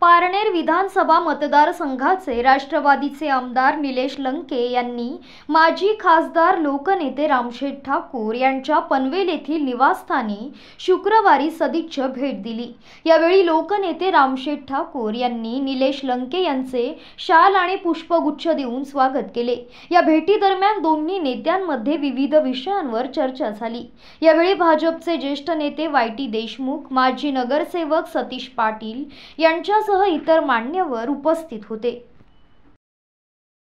पारनेर विधानसभा मतदारसंघाचे राष्ट्रवादीचे आमदार निलेश लंके यांनी माजी खासदार लोकनेते रामशेठ ठाकूर यांच्या पनवेल येथील निवासस्थानी शुक्रवारी सदिच्छ भेट दिली यावेळी लोकनेते रामशेठ ठाकूर यांनी निलेश लंके यांचे शाल आणि पुष्पगुच्छ देऊन स्वागत केले या भेटीदरम्यान दोन्ही नेत्यांमध्ये विविध विषयांवर चर्चा झाली यावेळी भाजपचे ज्येष्ठ नेते वाय टी देशमुख माजी नगरसेवक सतीश पाटील यांच्या सह इतर मान्यवर उपस्थित होते